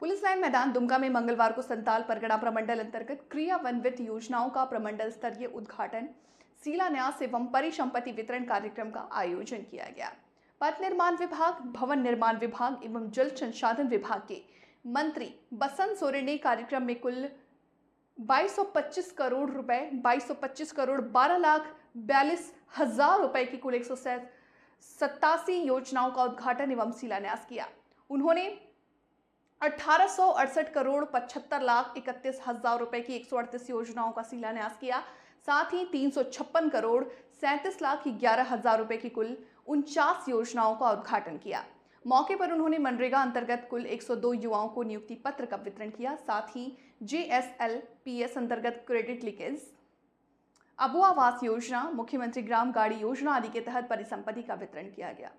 police line मैदान दुमका में मंगलवार को संताल परगड़ा प्रमंडल अंतर्गत क्रिया योजनाओं का प्रमंडल स्तरीय उद्घाटन शिलान्यास एवं परिसंपत्ति वितरण कार्यक्रम का आयोजन किया गया पथ निर्माण विभाग भवन निर्माण विभाग एवं जल संसाधन विभाग के मंत्री बसंत सोरेन ने कार्यक्रम में कुल 2225 करोड़ रुपए 2225 करोड़ 12 लाख बयालीस हजार रुपए की कुल एक सौ सत्तासी योजनाओं का उद्घाटन एवं शिलान्यास किया उन्होंने अठारह करोड़ पचहत्तर लाख इकतीस हजार रुपए की एक योजनाओं का शिलान्यास किया साथ ही तीन करोड़ सैंतीस लाख ग्यारह हजार रुपए की कुल उनचास योजनाओं का उद्घाटन किया मौके पर उन्होंने मनरेगा अंतर्गत कुल 102 युवाओं को नियुक्ति पत्र का वितरण किया साथ ही J S L P S अंतर्गत क्रेडिट लीकेज अबुआवास योजना मुख्यमंत्री ग्राम गाड़ी योजना आदि के तहत परिसंपत्ति का वितरण किया गया